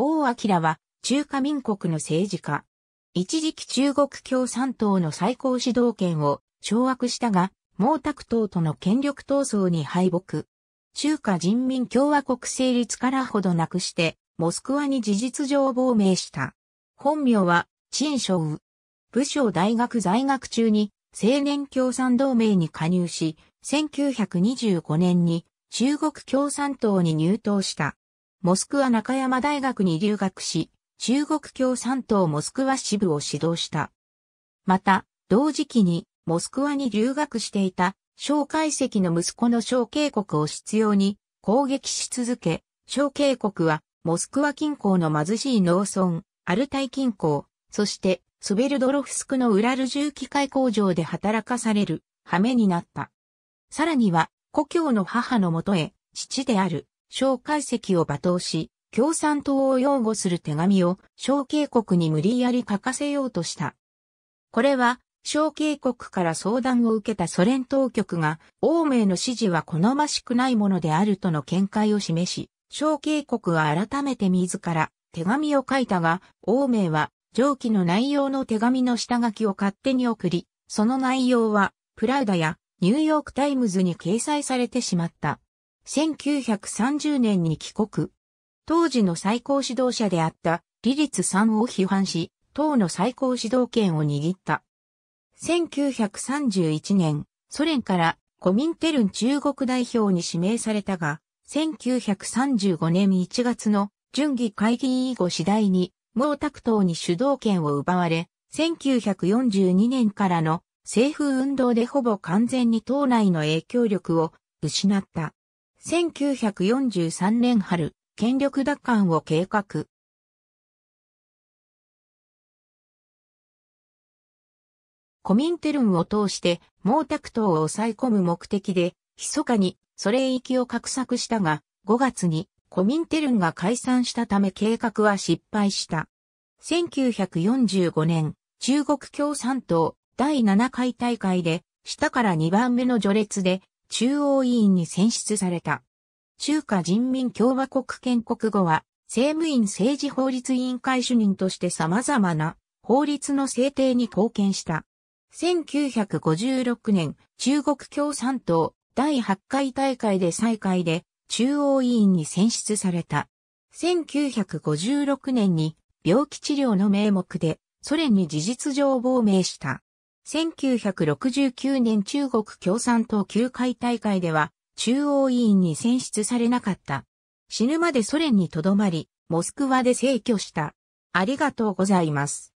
王明は中華民国の政治家。一時期中国共産党の最高指導権を掌握したが、毛沢東との権力闘争に敗北。中華人民共和国成立からほどなくして、モスクワに事実上亡命した。本名は、陳章。武将大学在学中に青年共産同盟に加入し、1925年に中国共産党に入党した。モスクワ中山大学に留学し、中国共産党モスクワ支部を指導した。また、同時期にモスクワに留学していた、蒋介石の息子の蒋警国を執拗に攻撃し続け、蒋警国はモスクワ近郊の貧しい農村、アルタイ近郊、そしてスベルドロフスクのウラル重機械工場で働かされる羽目になった。さらには、故郷の母のもとへ、父である蒋介石を罵倒し、共産党を擁護する手紙を小渓谷に無理やり書かせようとした。これは小渓谷から相談を受けたソ連当局が欧米の支持は好ましくないものであるとの見解を示し、小渓谷は改めて自ら手紙を書いたが、欧米は上記の内容の手紙の下書きを勝手に送り、その内容はプラウダやニューヨークタイムズに掲載されてしまった。1930年に帰国。当時の最高指導者であったリリツさんを批判し、党の最高指導権を握った。1931年、ソ連からコミンテルン中国代表に指名されたが、1935年1月の準議会議員以後次第に毛沢東に主導権を奪われ、1942年からの政府運動でほぼ完全に党内の影響力を失った。1943年春、権力奪還を計画。コミンテルンを通して毛沢東を抑え込む目的で、密かにソ連域を画策したが、5月にコミンテルンが解散したため計画は失敗した。1945年、中国共産党第7回大会で、下から2番目の序列で中央委員に選出された。中華人民共和国建国後は、政務院政治法律委員会主任として様々な法律の制定に貢献した。1956年、中国共産党第8回大会で再開で中央委員に選出された。1956年に病気治療の名目でソ連に事実上亡命した。1969年中国共産党9回大会では中央委員に選出されなかった。死ぬまでソ連に留まり、モスクワで逝去した。ありがとうございます。